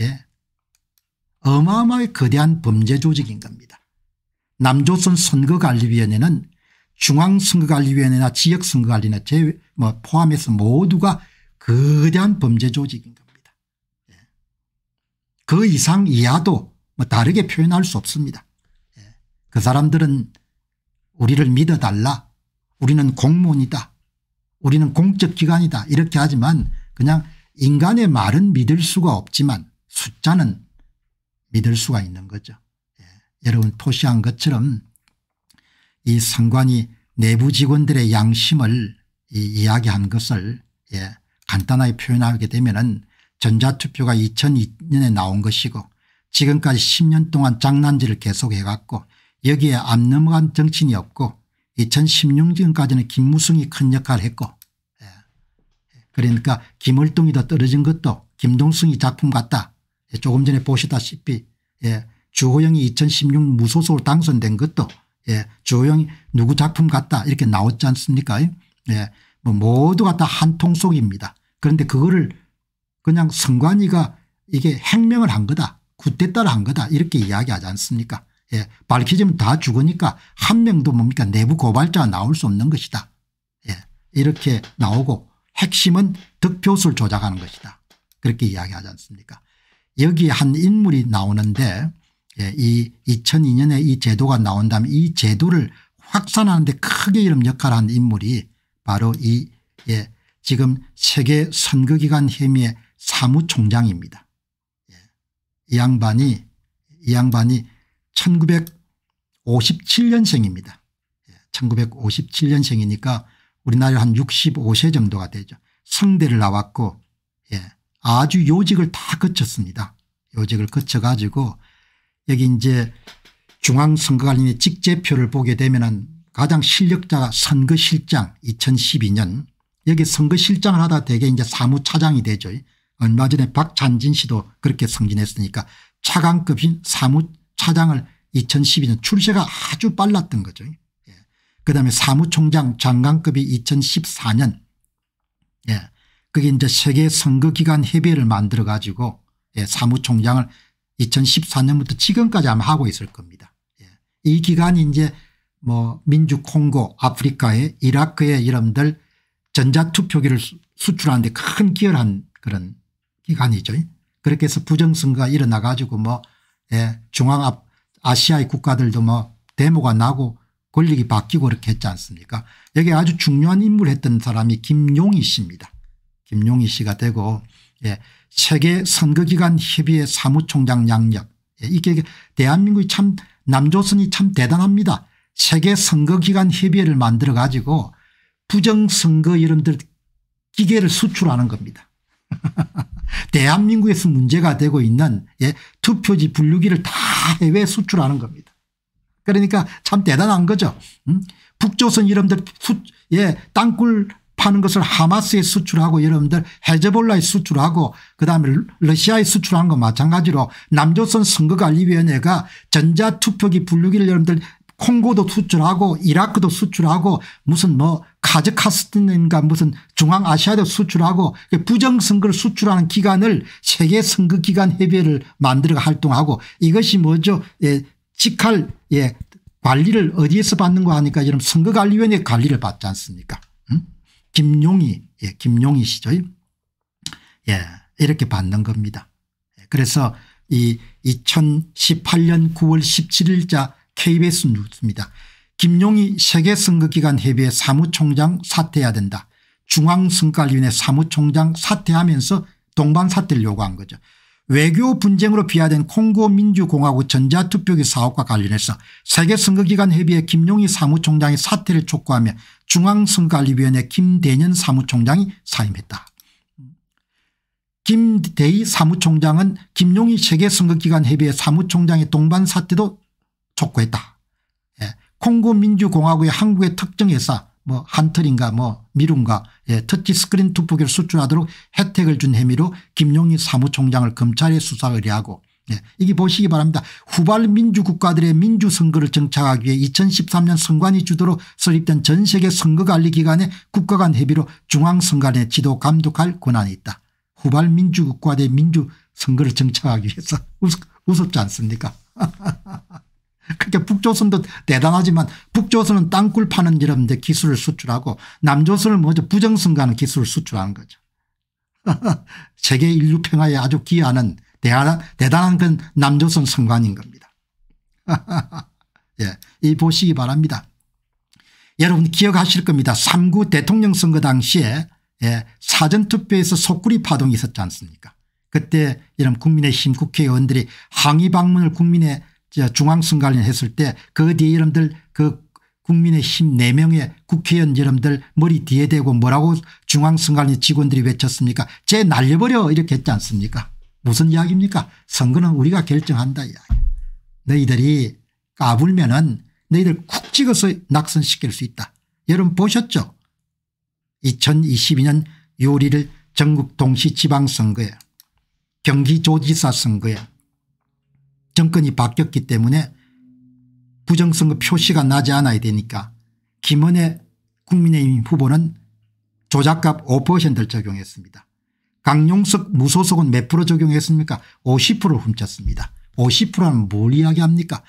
예. 어마어마하게 거대한 범죄 조직인 겁니다. 남조선 선거관리위원회는 중앙선거관리위원회나 지역선거관리나 제외 뭐 포함해서 모두가 거대한 범죄 조직인 겁니다. 예. 그 이상 이하도 뭐 다르게 표현할 수 없습니다. 예. 그 사람들은 우리를 믿어달라 우리는 공무원이다 우리는 공적기관이다 이렇게 하지만 그냥 인간의 말은 믿을 수가 없지만 숫자는 믿을 수가 있는 거죠. 예. 여러분 토시한 것처럼 이 상관이 내부 직원들의 양심을 이야기한 것을 예. 간단하게 표현하게 되면 전자투표가 2002년에 나온 것이고 지금까지 10년 동안 장난질을 계속해갔고 여기에 안 넘어간 정치인이 없고 2016년까지는 김무성이 큰 역할을 했고 예. 그러니까 김월동이 더 떨어진 것도 김동승이 작품 같다 예, 조금 전에 보시다시피 예, 주호영이 2016 무소속으로 당선된 것도 예, 주호영이 누구 작품 같다 이렇게 나왔지 않습니까 예, 뭐 모두가 다 한 통속입니다. 그런데 그거를 그냥 선관위가 이게 행명을 한 거다 구태따라 한 거다 이렇게 이야기하지 않습니까 예, 밝히지면 다 죽으니까 한 명도 뭡니까 내부 고발자가 나올 수 없는 것이다. 예, 이렇게 나오고 핵심은 득표수를 조작하는 것이다. 그렇게 이야기하지 않습니까 여기 한 인물이 나오는데 예, 이 2002년에 이 제도가 나온다면 이 제도를 확산하는 데 크게 이런 역할을 한 인물이 바로 이 예, 지금 세계 선거기관 혐의의 사무총장입니다. 예, 이 양반이 이 양반이 1957년생입니다. 1957년생이니까 예, 우리나라 한 65세 정도가 되죠. 성대를 나왔고 아주 요직을 다 거쳤습니다. 요직을 거쳐 가지고 여기 이제 중앙선거관리의 직제표를 보게 되면은 가장 실력자가 선거실장 2012년 여기 선거실장을 하다 대개 이제 사무차장이 되죠. 얼마 전에 박찬진 씨도 그렇게 승진했으니까 차관급인 사무차장을 2012년 출세가 아주 빨랐던 거죠. 예. 그다음에 사무총장 장관급이 2014년 예. 그게 이제 세계 선거기관 협의회를 만들어 가지고 예, 사무총장을 2014년부터 지금까지 아마 하고 있을 겁니다. 예. 이 기간이 이제 뭐 민주 콩고 아프리카의 이라크의 이름들 전자투표기를 수출하는데 큰 기여한 그런 기간이죠. 그렇게 해서 부정선거가 일어나 가지고 뭐 예, 중앙 아시아의 국가들도 뭐 데모가 나고 권력이 바뀌고 이렇게 했지 않습니까 여기 아주 중요한 인물 했던 사람이 김용희 씨입니다. 김용희 씨가 되고 예, 세계 선거기관 협의회 사무총장 양력 예, 이게 대한민국이 참 남조선이 참 대단합니다. 세계 선거기관 협의회를 만들어 가지고 부정선거 이름들 기계를 수출하는 겁니다. 대한민국에서 문제가 되고 있는 예, 투표지 분류기를 다 해외 수출하는 겁니다. 그러니까 참 대단한 거죠. 음? 북조선 이름들 수, 예, 땅굴 파는 것을 하마스에 수출하고 여러분들 헤제볼라에 수출하고 그다음에 러시아에 수출한 거 마찬가지로 남조선 선거관리위원회가 전자투표기 분류기를 여러분들 콩고도 수출하고 이라크도 수출하고 무슨 뭐 카즈카스탄인가 무슨 중앙아시아도 수출하고 부정선거를 수출하는 기관을 세계선거기관협의회를 만들어 활동하고 이것이 뭐죠 예, 직할 예, 관리를 어디에서 받는거 하니까 이런 선거관리위원회 관리를 받지 않습니까 응? 김용희, 예, 김용희 시죠 예, 이렇게 받는 겁니다. 예, 그래서 이 2018년 9월 17일자 KBS 뉴스입니다. 김용희 세계선거기관 협의회 사무총장 사퇴해야 된다. 중앙선관위원회 사무총장 사퇴하면서 동반 사퇴를 요구한 거죠. 외교 분쟁으로 비하된 콩고민주공화국 전자투표기 사업과 관련해서 세계선거기관 협의회 김용희 사무총장이 사퇴를 촉구하며 중앙선거관리위원회 김대년 사무총장이 사임했다. 김대희 사무총장은 김용희 세계선거기관 협의회 사무총장의 동반 사태도 촉구했다. 예, 콩고민주공화국의 한국의 특정 회사 뭐 한틀인가 뭐미룬가 예, 터치스크린 투표기를 수출하도록 혜택을 준 혐의로 김용희 사무총장을 검찰에 수사 의뢰하고 예, 이게 보시기 바랍니다. 후발 민주국가들의 민주선거를 정착하기 위해 2013년 선관위 주도로 설립된 전세계 선거관리기관의 국가간 협의로 중앙선관위 지도 감독할 권한이 있다. 후발 민주국가대 민주선거를 정착하기 위해서 우습, 우지 않습니까 그게 그러니까 북조선도 대단하지만 북조선은 땅굴 파는 이런데 기술을 수출하고 남조선을 먼저 부정선거하는 기술을 수출하는 거죠. 세계 인류 평화에 아주 기여하는 대단한, 건 남조선 선관인 겁니다. 예, 이 보시기 바랍니다. 여러분 기억하실 겁니다. 3구 대통령 선거 당시에 예, 사전투표에서 속구리 파동이 있었지 않습니까 그때 이런 국민의힘 국회의원들이 항의 방문을 국민의 중앙선 관위했을때 그 뒤에 여러분들 그 국민의힘 4명의 국회의원 여러분들 머리 뒤에 대고 뭐라고 중앙선 관위 직원들이 외쳤습니까 쟤 날려버려 이렇게 했지 않습니까 무슨 이야기입니까 선거는 우리가 결정한다 이야기 너희들이 까불면 은 너희들 쿡 찍어서 낙선시킬 수 있다 여러분 보셨죠 2022년 6월 1 전국 동시 지방선거에 경기조지사 선거에 정권이 바뀌었기 때문에 부정선거 표시가 나지 않아야 되니까 김은혜 국민의힘 후보는 조작값 5%를 적용했습니다. 강용석 무소속은 몇 프로 적용했습니까 50% 훔쳤습니다. 50%는 뭘 이야기합니까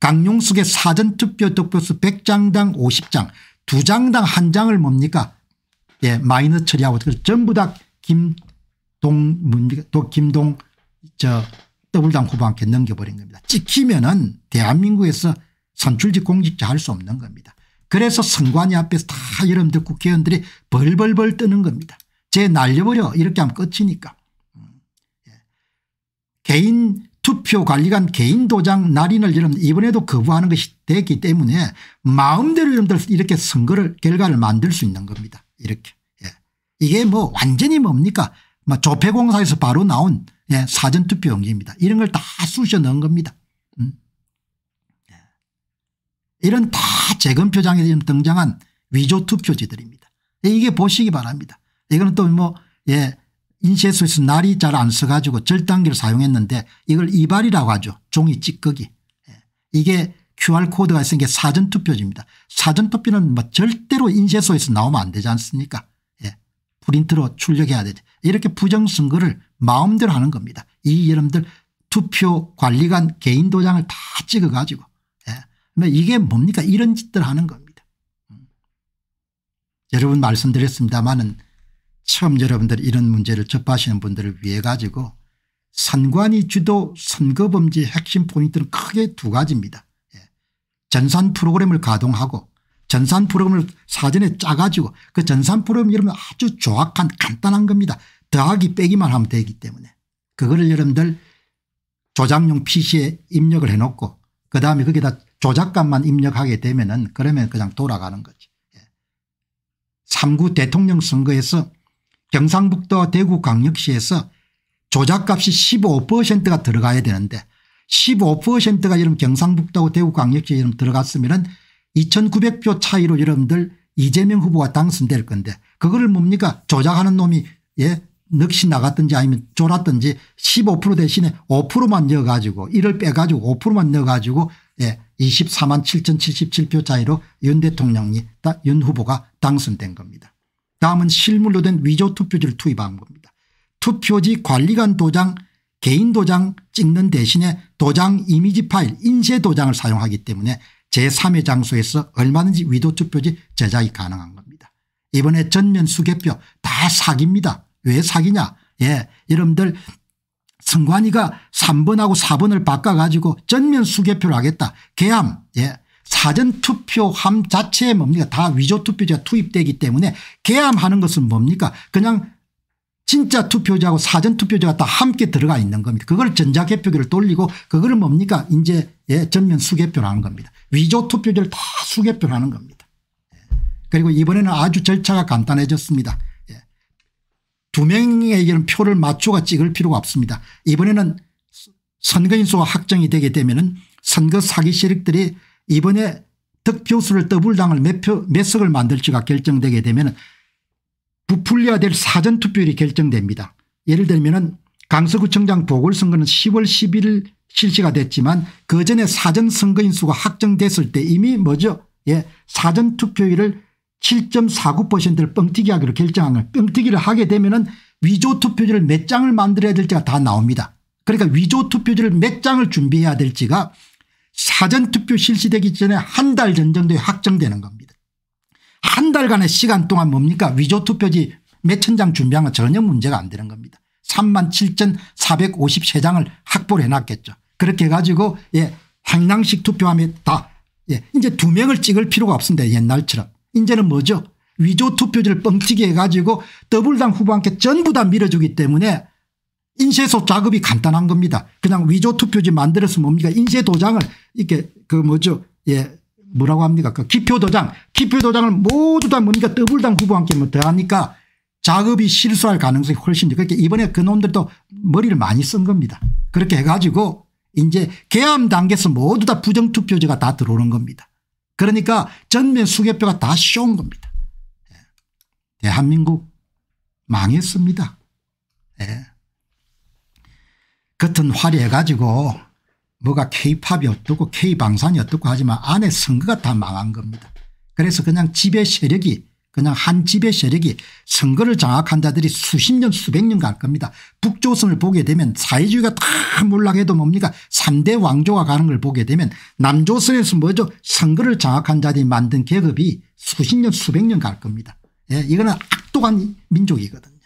강용석의 사전투표 득표수 100장당 50장 2장당 1장을 뭡니까 예, 마이너 처리하고 전부 다 김동 뭡또 김동 저 더블당 후보한테 넘겨버린 겁니다. 찍히면은 대한민국에서 선출직 공직자 할 수 없는 겁니다. 그래서 선관위 앞에서 다 여러분들 국회의원들이 벌벌벌 뜨는 겁니다. 제 날려버려 이렇게 하면 끝이니까. 음. 예. 개인 투표 관리관 개인 도장 날인을 여러분 이번에도 거부하는 것이 되기 때문에 마음대로 여러분들 이렇게 선거를 결과를 만들 수 있는 겁니다. 이렇게. 예. 이게 뭐 완전히 뭡니까 뭐 조폐공사에서 바로 나온 예, 사전투표 용지입니다. 이런 걸 다 쑤셔 넣은 겁니다. 음. 예. 이런 다 재검표장에 지금 등장한 위조투표지들입니다. 예, 이게 보시기 바랍니다. 이거는 또뭐 예, 인쇄소에서 날이 잘 안 써가지고 절단기를 사용했는데 이걸 이발이라고 하죠. 종이 찌꺼기. 예. 이게 QR코드가 있은 게 사전투표지입니다. 사전투표는 뭐 절대로 인쇄소에서 나오면 안 되지 않습니까? 예. 프린트로 출력해야 되죠 이렇게 부정선거를 마음대로 하는 겁니다. 이 여러분들 투표 관리관 개인 도장을 다 찍어 가지고 예. 이게 뭡니까 이런 짓들 하는 겁니다. 음. 여러분 말씀드렸습니다마는 처음 여러분들 이런 문제를 접하시는 분들을 위해 가지고 선관위 주도 선거범죄 핵심 포인트는 크게 두 가지입니다. 예. 전산 프로그램을 가동하고 전산 프로그램을 사전에 짜가지고 그 전산 프로그램 이름은 아주 정확한 간단한 겁니다. 더하기 빼기만 하면 되기 때문에 그거를 여러분들 조작용 PC에 입력을 해놓고 그다음에 거기다 조작감만 입력하게 되면 은 그러면 그냥 돌아가는 거지. 3구 예. 대통령 선거에서 경상북도 대구 광역시에서 조작값이 15%가 들어가야 되는데 15%가 이런 경상북도 대구 광역시에 이런 들어갔으면 은 2900표 차이로 여러분들 이재명 후보가 당선될 건데 그거를 뭡니까 조작하는 놈이 예 넋이 나갔든지 아니면 졸았든지 15% 대신에 5%만 넣어가지고 이를 빼가지고 5%만 넣어가지고 예 24만 7,077표 차이로 윤 대통령이 윤 후보가 당선된 겁니다. 다음은 실물로 된 위조 투표지를 투입한 겁니다. 투표지 관리관 도장 개인 도장 찍는 대신에 도장 이미지 파일 인쇄 도장을 사용하기 때문에 제3의 장소에서 얼마든지 위도투표지 제작이 가능한 겁니다. 이번에 전면 수개표 다 사기입니다. 왜 사기냐 예 여러분들 선관위가 3번하고 4번을 바꿔가지고 전면 수개표를 하겠다. 개함 예 사전투표함 자체에 뭡니까 다위조투표가 투입되기 때문에 개함하는 것은 뭡니까 그냥 진짜 투표자하고 사전 투표자가 다 함께 들어가 있는 겁니다. 그걸 전자개표기를 돌리고 그걸 뭡니까 이제 예, 전면 수개표를하는 겁니다. 위조 투표지를 다수개표를하는 겁니다. 예. 그리고 이번에는 아주 절차가 간단해졌습니다. 예. 두 명에게는 표를 맞춰가 찍을 필요가 없습니다. 이번에는 선거인 수가 확정이 되게 되면 은 선거 사기 세력들이 이번에 득표수를 더블당을 몇, 표, 몇 석을 만들지가 결정되게 되면 은 부풀려야 될 사전투표율이 결정됩니다. 예를 들면 은 강서구청장 보궐선거는 10월 11일 실시가 됐지만 그 전에 사전선거인 수가 확정됐을 때 이미 뭐죠 예, 사전투표율을 7.49%를 뻥튀기하기로 결정한 걸 뻥튀기를 하게 되면 은 위조투표지를 몇 장을 만들어야 될지가 다 나옵니다. 그러니까 위조투표지를 몇 장을 준비해야 될지가 사전투표 실시되기 전에 한 달 전 정도에 확정되는 겁니다. 한 달간의 시간 동안 뭡니까 위조투표지 몇 천 장 준비한 건 전혀 문제가 안 되는 겁니다. 3만 7,453장을 확보를 해놨겠죠. 그렇게 해가지고 예 황량식 투표함에 다 예, 이제 두 명을 찍을 필요가 없습니다. 옛날처럼. 이제는 뭐죠 위조 투표지를 뻥튀기 해가지고 더블당 후보한테 전부 다 밀어주기 때문에 인쇄소 작업이 간단한 겁니다. 그냥 위조 투표지 만들어서 뭡니까 인쇄 도장을 이렇게 그 뭐죠 예 뭐라고 합니까? 그 기표도장, 기표도장을 모두 다 뭡니까? 더블당 후보와 함께 뭐 더하니까 작업이 실수할 가능성이 훨씬 더 그렇게 그러니까 이번에 그놈들도 머리를 많이 쓴 겁니다. 그렇게 해가지고 이제 개함 단계에서 모두 다 부정투표제가 다 들어오는 겁니다. 그러니까 전면 수개표가 다 쉬운 겁니다. 예. 대한민국 망했습니다. 예. 겉은 화려해가지고 뭐가 k 팝이 어떻고 k 방산이 어떻고 하지만 안에 선거가 다 망한 겁니다. 그래서 그냥 지배 세력이 그냥 한 지배 세력이 선거를 장악한 자들이 수십 년 수백 년 갈 겁니다. 북조선을 보게 되면 사회주의가 다 몰락해도 뭡니까 3대 왕조가 가는 걸 보게 되면 남조선에서 뭐죠 선거를 장악한 자들이 만든 계급이 수십 년 수백 년 갈 겁니다. 예, 이거는 악독한 민족이거든요.